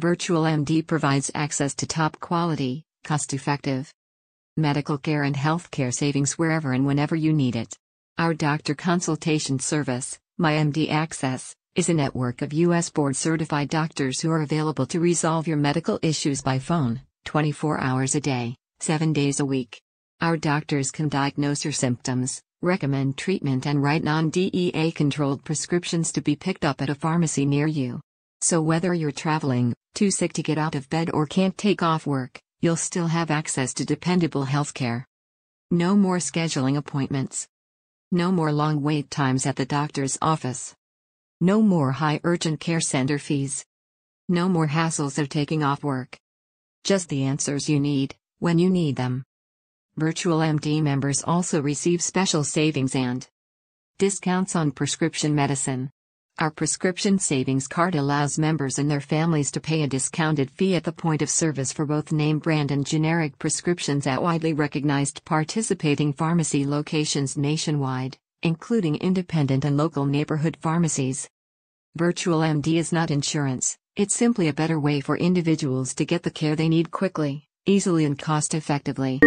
VirtualMD provides access to top quality, cost effective medical care and healthcare savings wherever and whenever you need it. Our doctor consultation service, MyMD Access, is a network of U.S. board certified doctors who are available to resolve your medical issues by phone, 24 hours a day, 7 days a week. Our doctors can diagnose your symptoms, recommend treatment, and write non DEA controlled prescriptions to be picked up at a pharmacy near you. So, whether you're traveling, too sick to get out of bed or can't take off work, you'll still have access to dependable healthcare. No more scheduling appointments. No more long wait times at the doctor's office. No more high urgent care center fees. No more hassles of taking off work. Just the answers you need, when you need them. Virtual MD members also receive special savings and discounts on prescription medicine, our prescription savings card allows members and their families to pay a discounted fee at the point of service for both name brand and generic prescriptions at widely recognized participating pharmacy locations nationwide, including independent and local neighborhood pharmacies. Virtual MD is not insurance, it's simply a better way for individuals to get the care they need quickly, easily, and cost effectively.